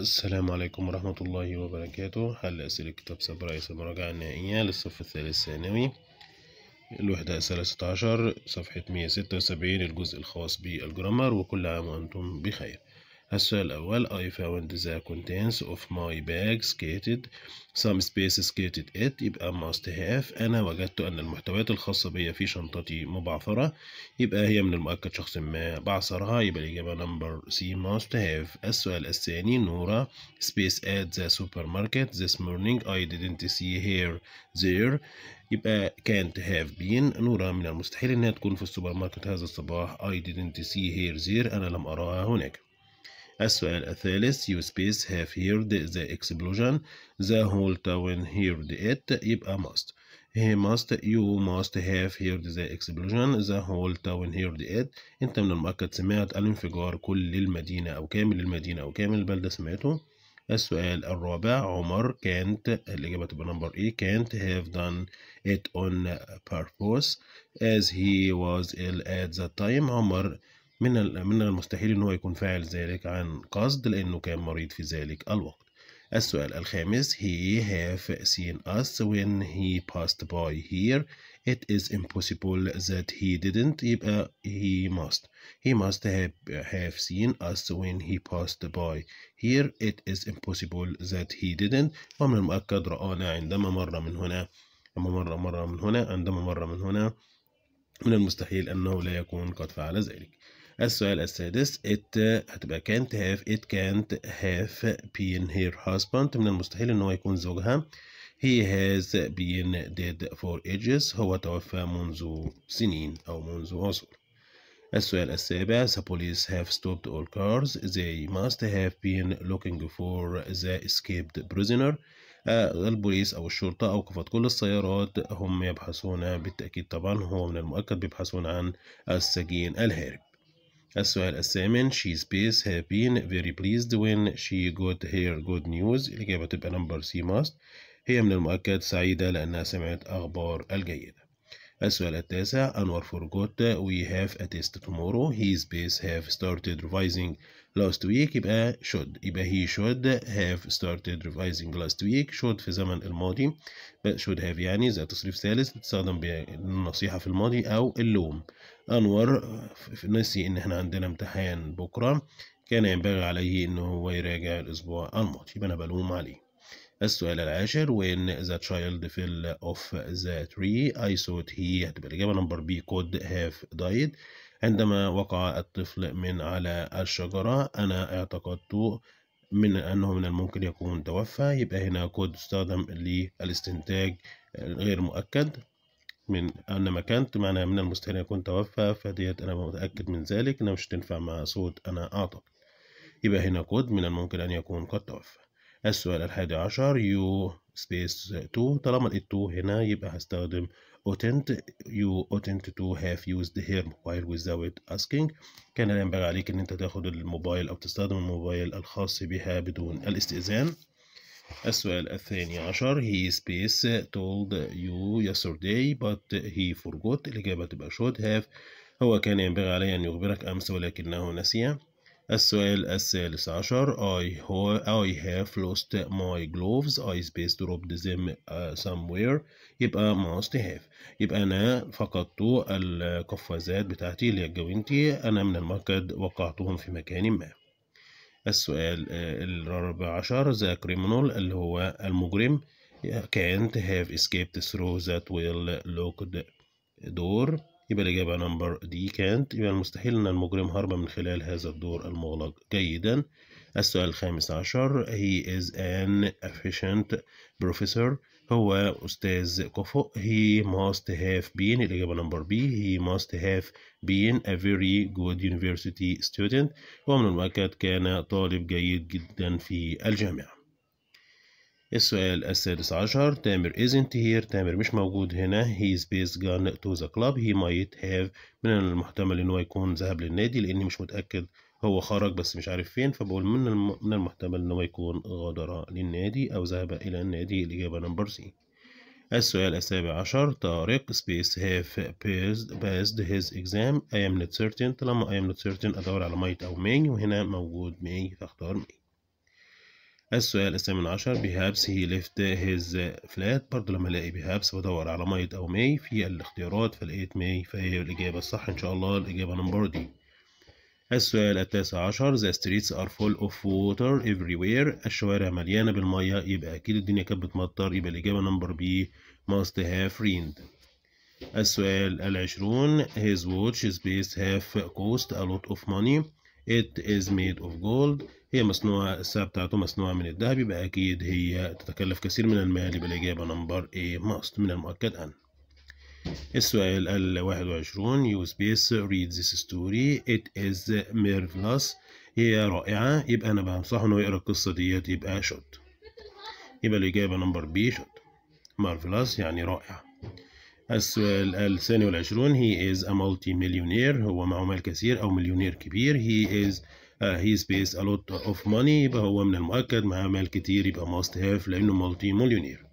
السلام عليكم ورحمة الله وبركاته حل أسئلة كتاب سبرايس المراجعة النهائية للصف الثالث ثانوي الوحدة الثلاثة عشر صفحة مية ستة وسبعين الجزء الخاص بالجرامر وكل عام وأنتم بخير السؤال الأول I found the contents of my bag skated some space skated it يبقى must have أنا وجدت أن المحتويات الخاصة بي في شنطتي مبعثرة يبقى هي من المؤكد شخص ما بعثرها يبقى الإجابة number C must have السؤال الثاني نورا space at the supermarket this morning I didn't see her there يبقى can't have been نورا من المستحيل أنها تكون في السوبر ماركت هذا الصباح I didn't see her there أنا لم أراها هناك السؤال الثالث you space have heard the explosion the whole town heard it يبقى must he must you must have heard the explosion the whole town heard it انت من المؤكد سمعت الانفجار كل المدينة او كامل المدينة او كامل البلدة سمعته السؤال الرابع عمر كانت الإجابة تبقى نمبر إيه كانت have done it on purpose as he was ill at the time عمر من من المستحيل ان هو يكون فاعل ذلك عن قصد لانه كان مريض في ذلك الوقت السؤال الخامس he have seen us when he passed by here it is impossible that he didn't يبقى he must he must have, have seen us when he passed by here it is impossible that he didn't ومن المؤكد رآنا عندما مر من هنا عندما مر مر من هنا عندما مر من هنا من المستحيل أنه لا يكون قد فعل ذلك السؤال السادس it هتبقى can't have it can't have been her husband من المستحيل ان هو يكون زوجها he has been dead for ages هو توفى منذ سنين أو منذ عصور السؤال السابع the police have stopped all cars they must have been looking for the escaped prisoner آه، البوليس أو الشرطة أوقفت كل السيارات هم يبحثون بالتأكيد طبعا هو من المؤكد بيبحثون عن السجين الهارب السؤال الثامن she space have been very pleased when she got her good news الإجابة تبقى number C must هي من المؤكد سعيدة لأنها سمعت أخبار الجيدة السؤال التاسع أنور forgot we have a test tomorrow his base have started revising last week يبقى should يبقى he should have started revising last week should في زمن الماضي should have يعني زي تصريف ثالث بتستخدم بالنصيحة في الماضي أو اللوم أنور نسي إن إحنا عندنا امتحان بكرة كان ينبغي عليه إن هو يراجع الأسبوع الماضي يبقى أنا بلوم عليه السؤال العاشر when the child fell off the tree I thought he هتبقى الإجابة نمبر B could have died عندما وقع الطفل من على الشجرة أنا اعتقدت من أنه من الممكن يكون توفى يبقى هنا كود استخدم للاستنتاج غير مؤكد من أن ما كانت معنى من المستحيل يكون توفى فديت أنا متأكد من ذلك انها مش تنفع مع صوت أنا أعتقد يبقى هنا كود من الممكن أن يكون قد توفى السؤال الحادي عشر يو سبيس 2 طالما ال 2 هنا يبقى هستخدم اوتنت يو اوتنت تو هاف يوزد هير موبايل ويزاوت اسكينج كان لا ينبغي عليك ان انت تاخد الموبايل او تستخدم الموبايل الخاص بها بدون الاستئذان السؤال الثاني عشر هي سبيس تولد يو يسترداي بات هي فورجوت الإجابة تبقى شود هاف هو كان ينبغي عليه أن يخبرك أمس ولكنه نسي السؤال الثالث عشر I, I have lost my gloves I space dropped them somewhere يبقى must have يبقى أنا فقدت القفازات بتاعتي اللي هي أنا من المركز وقعتهم في مكان ما السؤال الرابع عشر the criminal اللي هو المجرم can't have escaped through that well locked door يبقى الإجابة نمبر دي كانت يبقى المستحيل أن المجرم هرب من خلال هذا الدور المغلق جيدا السؤال الخامس عشر he is an efficient professor هو أستاذ كفؤ he must have been الإجابة نمبر بي he must have been a very good university student ومن المؤكد كان طالب جيد جدا في الجامعة السؤال السادس عشر تامر isn't here تامر مش موجود هنا he's based gun to the club he might have من المحتمل ان هو يكون ذهب للنادي لاني مش متأكد هو خرج بس مش عارف فين فبقول من الم... من المحتمل ان هو يكون غادر للنادي او ذهب الى النادي الاجابة نمبر سي السؤال السابع عشر طارق سبيس هاف باسد هيز اكزام I am not certain طالما I am not certain ادور على might او may وهنا موجود may فاختار may السؤال الثامن عشر بهابس هي ليفت هيز فلات برضو لما الاقي بهابس بدور على مايد او ماي في الاختيارات فلقيت ماي فهي الاجابه الصح ان شاء الله الاجابه نمبر دي السؤال التاسع عشر the streets are full of water everywhere الشوارع مليانة بالمية يبقى أكيد الدنيا كانت بتمطر يبقى الإجابة نمبر بي must have rained السؤال العشرون his watch is based half cost a lot of money it is made of gold هي مصنوعة الساعة بتاعته مصنوعة من الذهب يبقى أكيد هي تتكلف كثير من المال يبقى الإجابة نمبر A must من المؤكد أن السؤال ال 21 يو سبيس ريد ذيس ستوري ات از ميرفلس هي رائعة يبقى أنا بنصحه إنه يقرأ القصة ديت يبقى شوت يبقى الإجابة نمبر B شوت مارفلس يعني رائعة السؤال الثاني والعشرون هي از أ مالتي مليونير هو معه مال كثير أو مليونير كبير هي از هيز بيز ا لوت اوف ماني يبقى هو من المؤكد معاه مال كتير يبقى ماست هاف لانه مالتي مليونير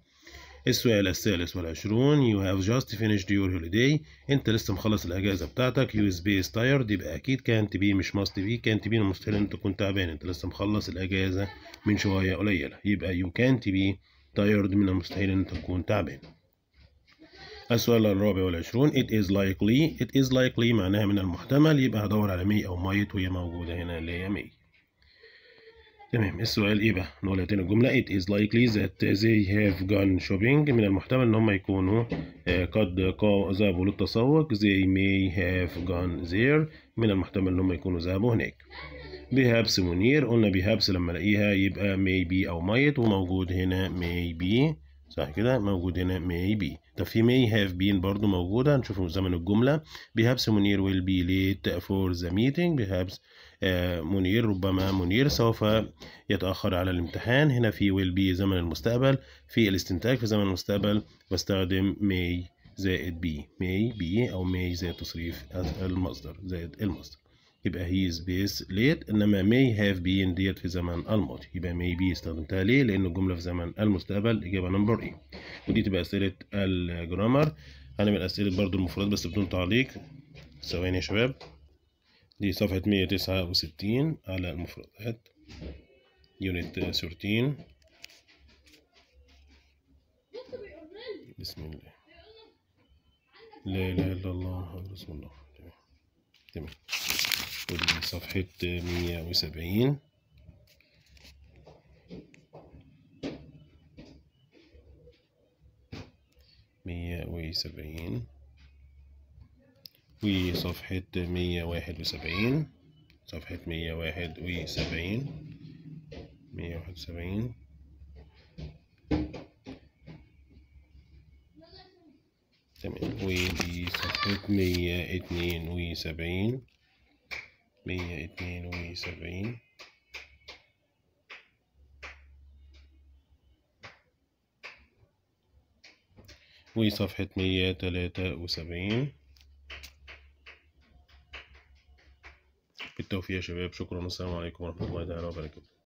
السؤال الثالث والعشرون يو هاف جاست finished يور هوليداي انت لسه مخلص الاجازه بتاعتك you is based tired يبقى اكيد كانت بي مش ماست بي كانت بي مستحيل انت تكون تعبان انت لسه مخلص الاجازه من شويه قليله يبقى يو كانت بي تايرد من المستحيل ان انت تكون تعبان السؤال الرابع والعشرون it is likely it is likely معناها من المحتمل يبقى هدور على مي أو مايت وهي موجودة هنا اللي هي مي تمام السؤال ايه بقى نقول هاتين الجملة it is likely that they have gone shopping من المحتمل ان هم يكونوا آه، قد ذهبوا للتسوق they may have gone there من المحتمل ان هم يكونوا ذهبوا هناك بيهابس منير قلنا بيهابس لما الاقيها يبقى maybe او might وموجود هنا maybe صح كده موجود هنا maybe طب في may have been برضو موجودة هنشوف زمن الجملة perhaps منير will be late for the meeting perhaps آه منير ربما منير سوف يتأخر على الامتحان هنا في will be زمن المستقبل في الاستنتاج في زمن المستقبل بستخدم may زائد be may be أو may زائد تصريف المصدر زائد المصدر يبقى هي سبيس ليت انما may have been ديت في زمن الماضي يبقى may be استخدمتها ليه لان الجمله في زمن المستقبل اجابه نمبر ايه ودي تبقى اسئله الجرامر هنعمل اسئله برضو المفردات بس بدون تعليق ثواني يا شباب دي صفحه 169 على المفردات يونت 13 بسم الله لا اله الا الله محمد رسول الله تمام تمام ندخل صفحة مية وسبعين مية وسبعين وصفحة مية واحد وسبعين صفحة مية واحد وسبعين مية واحد وسبعين تمام ودي صفحة مية اتنين وسبعين مية وسبعين وصفحة مية وسبعين بالتوفيق يا شباب شكرا والسلام عليكم ورحمة الله تعالى وبركاته